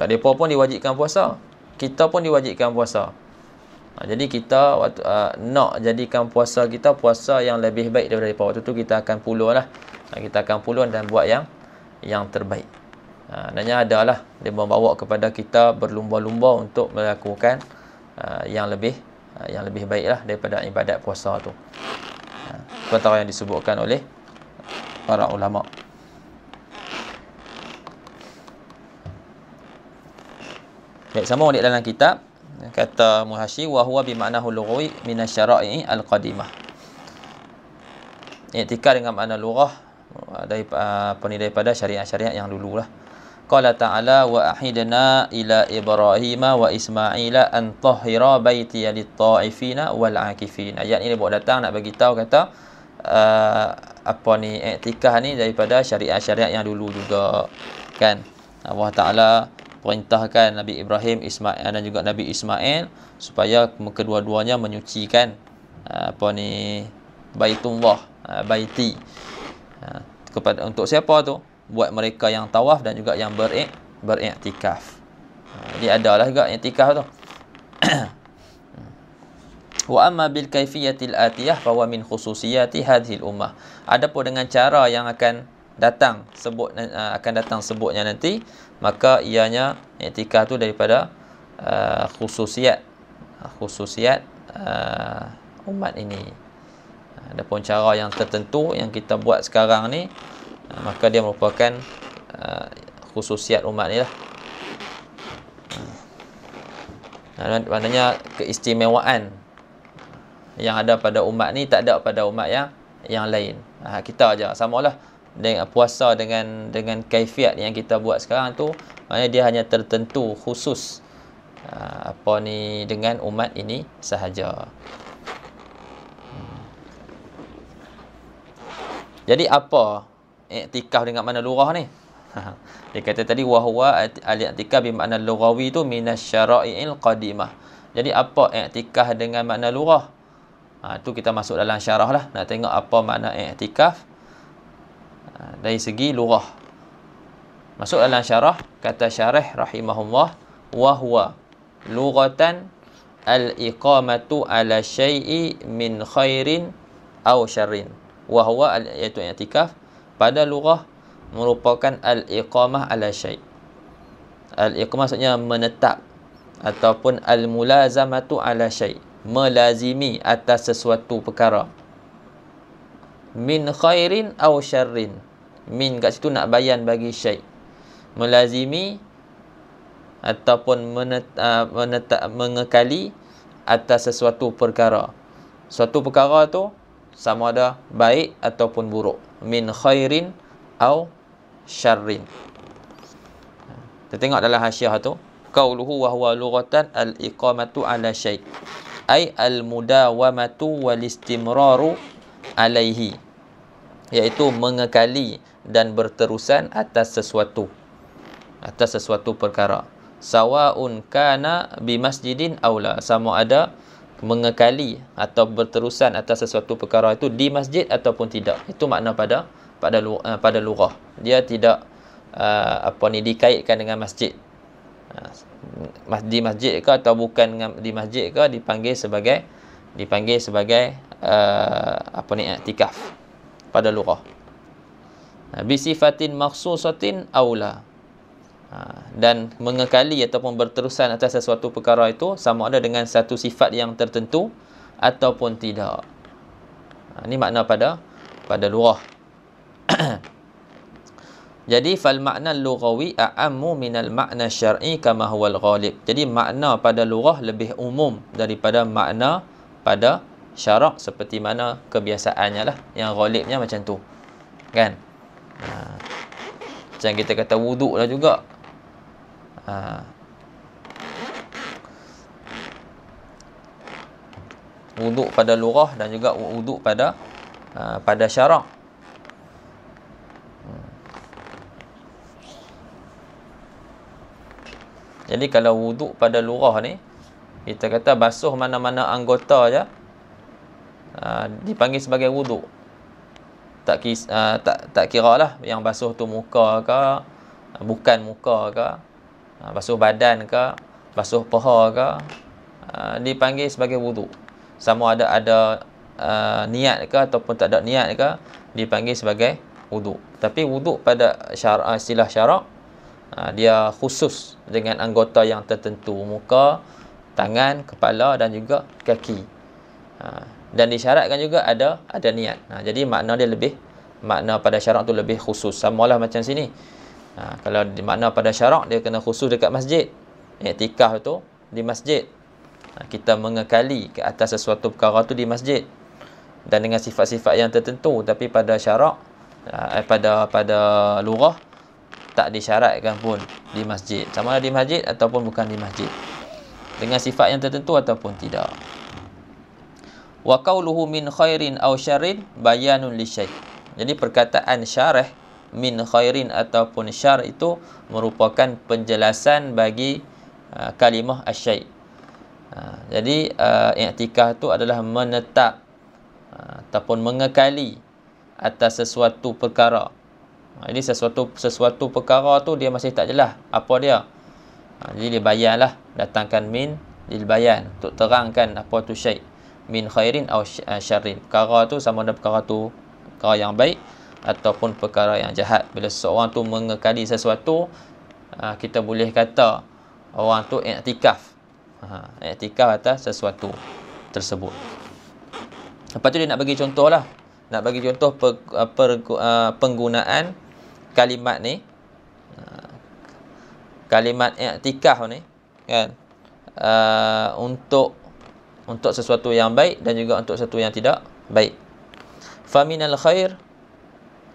Tak depa pun diwajibkan puasa. Kita pun diwajibkan puasa. Ha, jadi kita waktu, uh, nak jadikan puasa kita puasa yang lebih baik daripada depa. Waktu tu kita akan pulunlah. lah kita akan pulun dan buat yang yang terbaik. Ha, Nanya adalah dia membawa kepada kita berlumba-lumba untuk melakukan uh, yang lebih uh, yang lebih baiklah daripada ibadat puasa tu. Ha, Perkara yang disebutkan oleh para ulama. Baik, sama dia dalam kitab kata Muhashi wa huwa bi ma'nahu lughawi min asyara'i al-qadimah. Iktikad dengan makna lughah Ah, dari ah, penilai pada syariat-syariat yang dulu lah. Qala ta'ala wa ahidna ila Ibrahim wa Ismail an tahira baiti lit ta'ifina wal akifin. Ayat ini buat datang nak bagi tahu kata uh, apa ni etika ni daripada syariat-syariat yang dulu juga kan. Allah Ta'ala perintahkan Nabi Ibrahim Ismail dan juga Nabi Ismail supaya kedua-duanya menyucikan apa ni Baitullah Baiti kepada untuk siapa tu buat mereka yang tawaf dan juga yang berik beriktikaf jadi ha, adalah juga iktikaf tu wa amma bil kayfiyatil atiyah fa wa min khususiyati hadhihi al ummah adapun dengan cara yang akan datang sebut akan datang sebutnya nanti maka ianya iktikaf tu daripada uh, khususiat khususiat uh, umat ini ada pun cara yang tertentu yang kita buat sekarang ni eh, maka dia merupakan uh, khususiat umat ni lah eh, maknanya keistimewaan yang ada pada umat ni tak ada pada umat yang yang lain ha, kita aja sama lah dengan puasa dengan dengan kaifiat yang kita buat sekarang tu maknanya dia hanya tertentu khusus uh, apa ni dengan umat ini sahaja Jadi apa i'tikaf dengan mana lurah ni? Dia kata tadi wahwa al-i'tikaf bi makna lughawi tu minasyara'il qadimah. Jadi apa i'tikaf dengan makna lurah? Ha, tu kita masuk dalam syarah lah. Nak tengok apa makna i'tikaf ha, dari segi lurah. Masuk dalam syarah, kata syarah rahimahullah, wahwa lughatan al-iqamatu ala syai'i min khairin aw syarrin wahwa iaitu i'tikaf pada lughah merupakan al-iqamah ala syai al-iqamah maksudnya menetap ataupun al-mulazamatu ala syai melazimi atas sesuatu perkara min khairin aw syarrin min kat situ nak bayan bagi syai melazimi ataupun menetap, menetap mengekali atas sesuatu perkara Sesuatu perkara tu sama ada baik ataupun buruk min khairin au syarrin kita tengok dalam hasyiah tu qauluhu wa huwa lughatan al iqamatu ala syai ai al mudawamatu wal istimraru alaihi iaitu mengekali dan berterusan atas sesuatu atas sesuatu perkara sawaun kana bi masjidin aula sama ada mengekali atau berterusan atas sesuatu perkara itu di masjid ataupun tidak itu makna pada pada eh, pada lughah dia tidak uh, apa ni dikaitkan dengan masjid uh, di masjid ke atau bukan di masjid ke dipanggil sebagai dipanggil sebagai uh, apa ni iktikaf pada Nah, bi sifatin makhsusatin aula Ha, dan mengekali ataupun berterusan atas sesuatu perkara itu sama ada dengan satu sifat yang tertentu ataupun tidak ini ha, makna pada pada luah. jadi fal makna lughawi a'ammu al makna syar'i kama huwa al-ghalib jadi makna pada lurah lebih umum daripada makna pada syarak seperti mana kebiasaannya lah yang ghalibnya macam tu kan ha. macam kita kata wuduk lah juga Ha. wuduk pada lurah dan juga wuduk pada uh, pada syarak hmm. Jadi kalau wuduk pada lurah ni kita kata basuh mana-mana anggota aja ha, uh, dipanggil sebagai wuduk. Tak kis, uh, tak tak kiralah yang basuh tu muka ke bukan muka ke Ha, basuh badan ke basuh peha ke uh, dipanggil sebagai wudu. sama ada ada uh, niat ke ataupun tak ada niat ke dipanggil sebagai wudu. tapi wudu pada syar istilah syarak uh, dia khusus dengan anggota yang tertentu muka tangan kepala dan juga kaki uh, dan disyaratkan juga ada ada niat uh, jadi makna dia lebih makna pada syarak tu lebih khusus samalah macam sini Ha, kalau mana pada syarak dia kena khusus dekat masjid. Iktikaf eh, tu di masjid. Ha, kita mengekali ke atas sesuatu perkara tu di masjid. Dan dengan sifat-sifat yang tertentu tapi pada syarak ha, eh, pada pada lurah tak disyaratkan pun di masjid. Sama ada di masjid ataupun bukan di masjid. Dengan sifat yang tertentu ataupun tidak. Wa qawluhu min khairin aw syarrin bayanun li Jadi perkataan syarah min khairin ataupun syar itu merupakan penjelasan bagi uh, kalimah asyai. Uh, jadi uh, i'tikaf itu adalah menetap uh, ataupun mengekali atas sesuatu perkara. Uh, jadi sesuatu sesuatu perkara tu dia masih tak jelas apa dia. Uh, jadi dia bayanlah datangkan min lil bayan untuk terangkan apa tu syai min khairin atau syarrin. Perkara tu sama ada perkara tu perkara yang baik ataupun perkara yang jahat bila seseorang tu mengekali sesuatu ah, kita boleh kata orang tu i'tikaf ha atas sesuatu tersebut lepas tu dia nak bagi contoh lah, nak bagi contoh ah, penggunaan kalimat ni kalimat i'tikaf ni kan untuk untuk sesuatu yang baik dan juga untuk sesuatu yang tidak baik faminal khair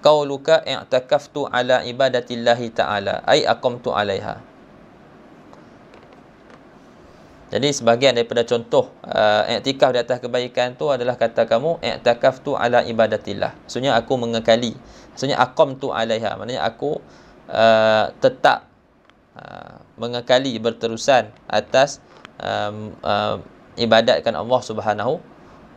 qauluka i'takaftu ala ibadatillahi ta'ala ai aqamtu 'alaiha jadi sebahagian daripada contoh uh, i'tikaf di atas kebaikan tu adalah kata kamu i'takaftu ala ibadatillah maksudnya aku mengekali maksudnya aqamtu 'alaiha Maksudnya aku uh, tetap uh, mengekali berterusan atas um, uh, ibadatkan Allah Subhanahu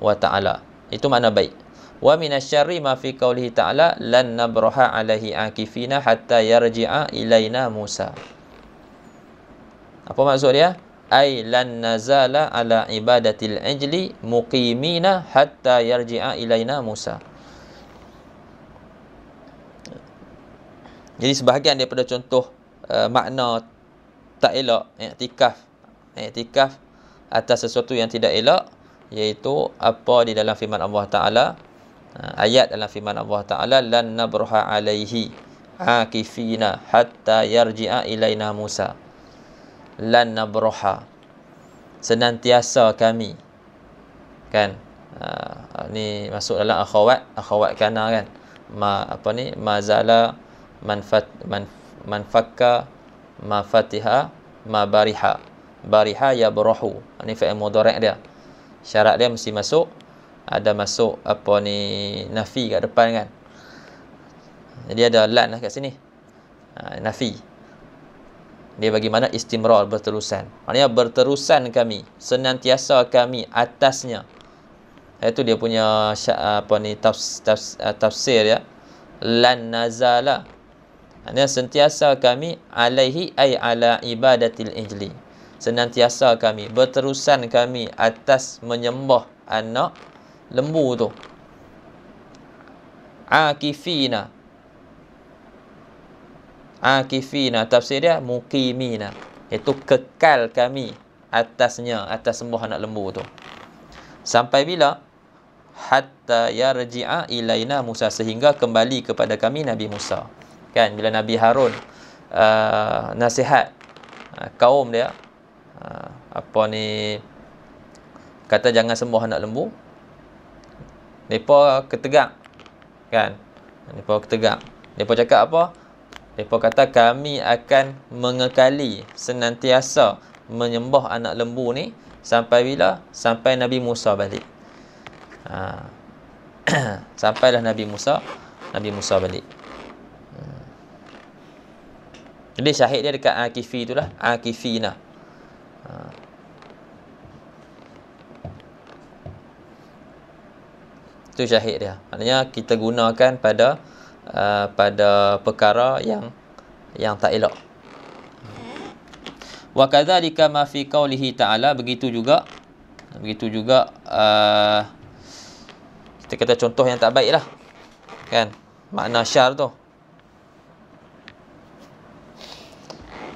wa taala itu makna baik wa minasyarri ma fi qawlihi ta'ala lan nabraha alaihi akifina hatta yarji'a ilaina Musa. Apa maksud dia? Ay lan nazala ala ibadatil ajli muqimina hatta yarji'a ilaina Musa. Jadi sebahagian daripada contoh uh, makna tak elok i'tikaf. I'tikaf atas sesuatu yang tidak elok iaitu apa di dalam firman Allah Taala Ha, ayat dalam firman Allah Taala lan nabruha alaihi akifina hatta yarji'a ilaina Musa lan nabruha senantiasa kami kan ha, ha ni masuk dalam akhawat akhawat kana kan ma apa ni mazala manfat man manfaka ma fatiha ma bariha bariha ya brohu ha, ni fi'il mudhari' dia syarat dia mesti masuk ada masuk apa ni nafi kat depan kan jadi ada lan lah kat sini ha, nafi dia bagaimana istimrar berterusan maknanya berterusan kami senantiasa kami atasnya itu dia punya apa ni tafs, tafs, eh, tafsir ya lan nazala maknanya sentiasa kami alaihi ay ala ibadatil ijli senantiasa kami berterusan kami atas menyembah anak lembu tu akifina akifina tafsir dia mukimina itu kekal kami atasnya atas semua anak lembu tu sampai bila hatta yarji'a ilaina Musa sehingga kembali kepada kami Nabi Musa kan bila Nabi Harun uh, nasihat uh, kaum dia uh, apa ni kata jangan semua anak lembu mereka ketegak Kan Mereka ketegak Mereka cakap apa Mereka kata kami akan mengekali Senantiasa menyembah anak lembu ni Sampai bila? Sampai Nabi Musa balik ha. Sampailah Nabi Musa Nabi Musa balik hmm. jadi syahid dia dekat Akifi tu lah. Akifi lah. Ha. tu syahid dia maknanya kita gunakan pada uh, pada perkara yang yang tak elok wa kadzalika ma fi qawlihi ta'ala begitu juga begitu juga uh, kita kata contoh yang tak baik lah kan makna syar tu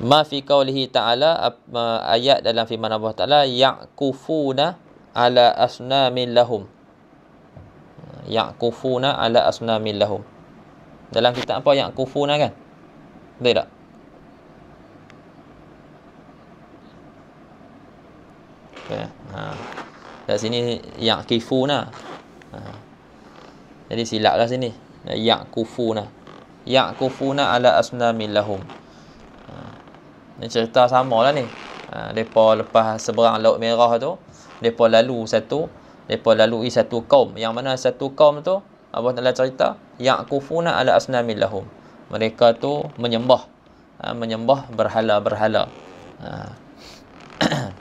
ma fi qawlihi ta'ala uh, ayat dalam firman Allah Ta'ala yaqufuna ala asnamin lahum yaqufuna ala asnamil lahum. Dalam kitab apa yaqufuna kan? Betul tak? Okey. Ha. Dekat sini yaqifuna. Ha. Jadi silaplah sini. Yaqufuna. Yaqufuna ala asnamil lahum. Ha. Ini cerita lah ni. Ha, depa lepas seberang laut merah tu, depa lalu satu mereka lalui satu kaum yang mana satu kaum tu Allah Taala cerita yang kufuna ala asnamillahum mereka tu menyembah ha, menyembah berhala-berhala ha.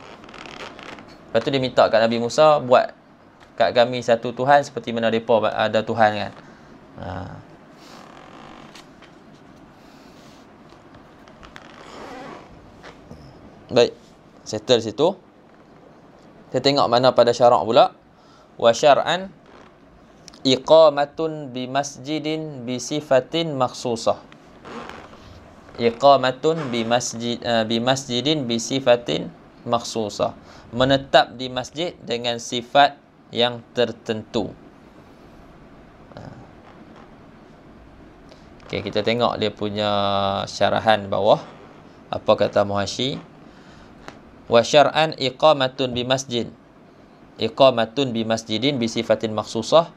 Lepas tu dia minta kat Nabi Musa buat kat kami satu Tuhan seperti mana mereka ada Tuhan kan. Ha. Baik. Settle situ. Kita tengok mana pada syarak pula wa syar'an iqamatun bi masjidin bi sifatin makhsusah iqamatun bi masjid uh, bi masjidin bi sifatin makhsusah menetap di masjid dengan sifat yang tertentu ah. Okay, kita tengok dia punya syarahan bawah apa kata muhasyi wa syar'an iqamatun bi masjid iqamatun bi masjidin bi sifatin makhsusah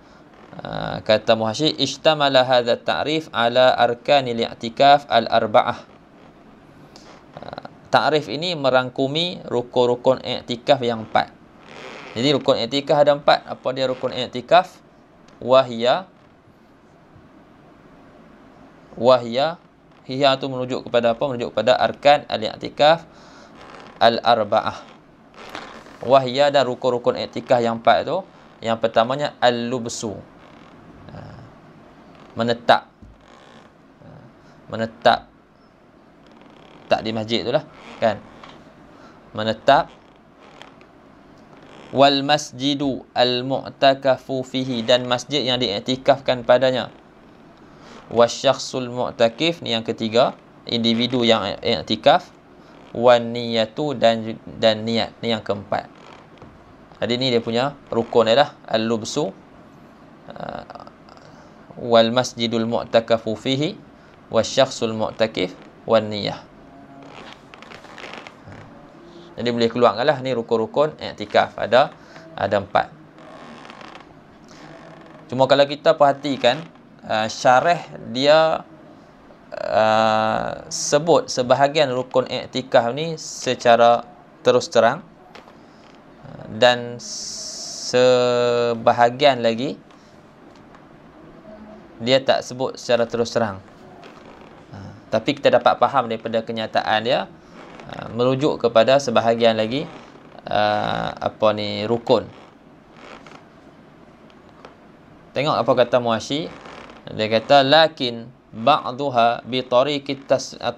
ah, kata muhasyir ishtamala hadha ta'rif ala arkani li'tikaf al-arba'ah ah, ta'rif ini merangkumi rukun-rukun i'tikaf yang empat jadi rukun i'tikaf ada empat apa dia rukun i'tikaf wahya wahya hiya tu menunjuk kepada apa menunjuk kepada arkan al-i'tikaf al-arba'ah wahya dan rukun-rukun etikah yang empat tu yang pertamanya al-lubsu menetap ha. menetap ha. tak di masjid tu lah kan menetap wal masjidu al mu'takafu fihi dan masjid yang diiktikafkan padanya was syakhsul mu'takif ni yang ketiga individu yang iktikaf wan niyatu dan dan niat ni yang keempat jadi ni dia punya rukun ialah al-lubsu uh, wal masjidul mu'takafu fihi wa syakhsul mu'takif wa niyah. Jadi boleh keluar lah ni rukun-rukun i'tikaf ada ada empat. Cuma kalau kita perhatikan uh, syarah dia uh, sebut sebahagian rukun i'tikaf ni secara terus terang dan sebahagian lagi dia tak sebut secara terus terang ha, tapi kita dapat faham daripada kenyataan dia ha, merujuk kepada sebahagian lagi ha, apa ni rukun tengok apa kata muasyi dia kata lakin ba'dhuha bi tariqit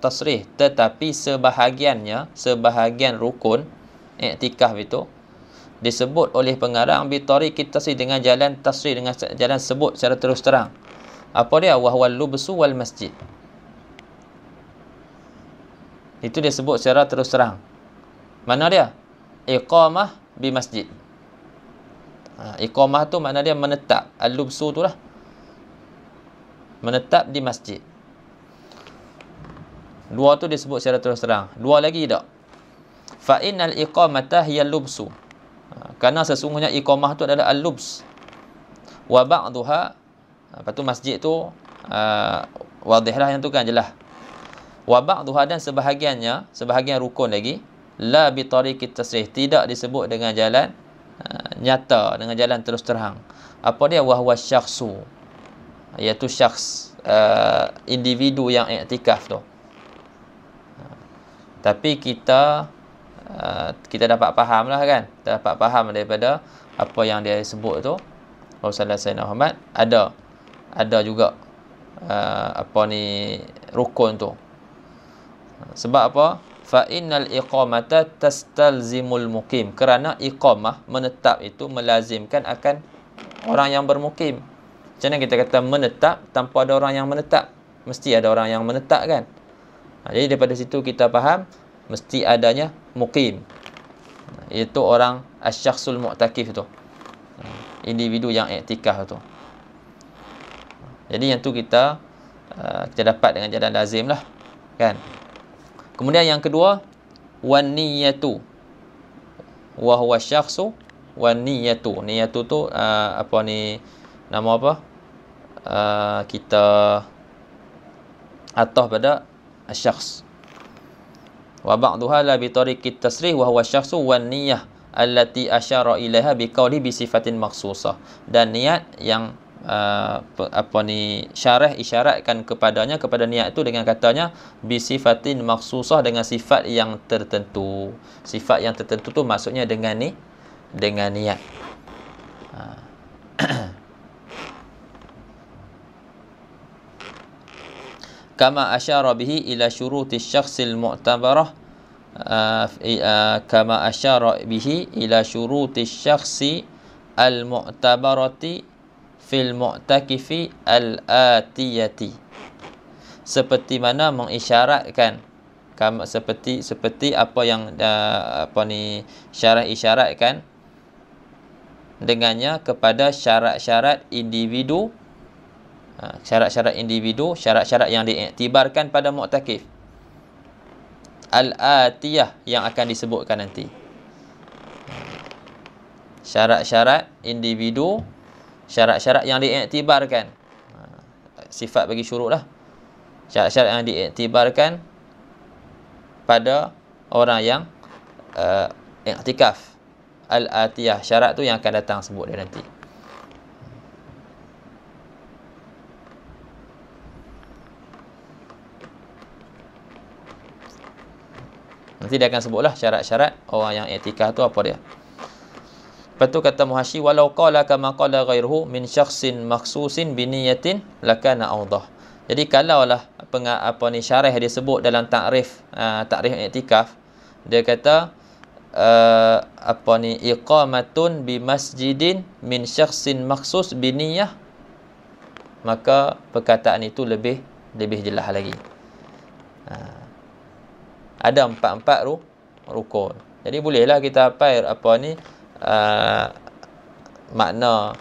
tasrih tetapi sebahagiannya sebahagian rukun iktikaf itu disebut oleh pengarang bi tariq si dengan jalan tasri dengan jalan sebut secara terus terang apa dia wahwal lubsu wal masjid itu dia sebut secara terus terang mana dia iqamah bi masjid ha, iqamah tu makna dia menetap al lubsu tu lah menetap di masjid dua tu disebut secara terus terang dua lagi tak fa innal iqamata hiya lubsu Ha, karena sesungguhnya iqamah tu adalah al-lubs wa ba'daha apa ha, tu masjid tu uh, ha, wadihlah yang tu kan jelah wa ba'daha dan sebahagiannya sebahagian rukun lagi la bi tariqit tasrih tidak disebut dengan jalan uh, nyata dengan jalan terus terang apa dia wahwa syakhsu iaitu syakhs uh, individu yang iktikaf tu tapi kita Ah, kita dapat faham lah kan kita dapat faham daripada apa yang dia sebut tu Rasulullah Sayyidina Muhammad ada ada juga uh, apa ni rukun tu sebab apa fa innal iqamata tastalzimul muqim kerana iqamah menetap itu melazimkan akan orang yang bermukim macam mana kita kata menetap tanpa ada orang yang menetap mesti ada orang yang menetap kan ah, jadi daripada situ kita faham mesti adanya muqim iaitu orang asyakhsul mu'takif tu individu yang iktikaf tu jadi yang tu kita uh, kita dapat dengan jalan lazim lah kan kemudian yang kedua wan niyatu wa huwa syakhsu wa niyatu niyatu tu uh, apa ni nama apa uh, kita atas pada syakhs wa ba'dhuha la bi tariqit tasrih wa huwa syakhsu wan niyyah allati asyara ilaiha bi qawli bi sifatin makhsusah dan niat yang uh, apa ni syarah isyaratkan kepadanya kepada niat itu dengan katanya bi sifatin makhsusah dengan sifat yang tertentu sifat yang tertentu tu maksudnya dengan ni dengan niat ha. kama asyara bihi ila syurutis syakhsil mu'tabarah eh, eh, kama asyara bihi ila syurutis syakhsi al mu'tabarati fil mu'takifi al atiyati seperti mana mengisyaratkan kama seperti seperti apa yang uh, apa ni syarah isyaratkan dengannya kepada syarat-syarat individu Ha, syarat-syarat individu, syarat-syarat yang diiktibarkan pada mu'takif. Al-atiyah yang akan disebutkan nanti. Syarat-syarat individu, syarat-syarat yang diiktibarkan. Ha, sifat bagi syuruk lah. Syarat-syarat yang diiktibarkan pada orang yang uh, eh, iktikaf. Al-atiyah syarat tu yang akan datang sebut dia nanti. Nanti dia akan sebutlah syarat-syarat orang yang i'tikaf tu apa dia. Lepas tu kata Muhashi walau qala kama qala ghairuhu min syakhsin makhsusin bi lakana awdah. Jadi kalau lah apa ni syarah dia sebut dalam takrif uh, takrif i'tikaf dia kata uh, apa ni iqamatun bi masjidin min syakhsin makhsus bi niyah maka perkataan itu lebih lebih jelas lagi. Uh ada empat-empat ru, rukun. Jadi bolehlah kita apa? apa ni uh, makna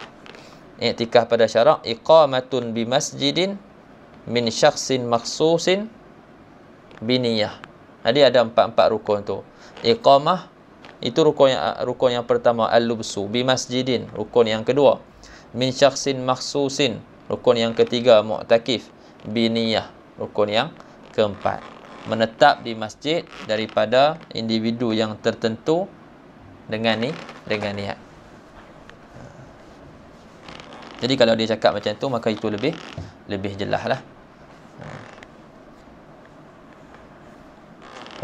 i'tikaf pada syarak iqamatun bi masjidin min syakhsin makhsusin biniyah. Jadi ada empat-empat rukun tu. Iqamah itu rukun yang rukun yang pertama al-lubsu bi masjidin, rukun yang kedua min syakhsin makhsusin, rukun yang ketiga mu'takif biniyah, rukun yang keempat menetap di masjid daripada individu yang tertentu dengan ni dengan niat. Jadi kalau dia cakap macam tu maka itu lebih lebih jelaslah.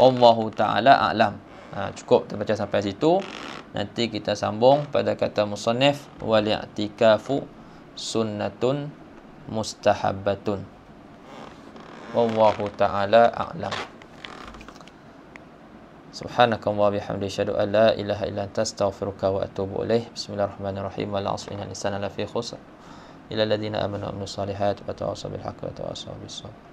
Allahu taala a'lam. Ha, cukup kita baca sampai situ. Nanti kita sambung pada kata musannif wal i'tikafu sunnatun mustahabbatun wallahu taala a'lam سبحانك اللهم وبحمدك اشهد ان لا اله الا انت استغفرك واتوب اليه بسم الله الرحمن الرحيم ولا اصل ان الانسان لفي خسر الى الذين امنوا وعملوا الصالحات وتواصوا بالحق وتواصوا بالصبر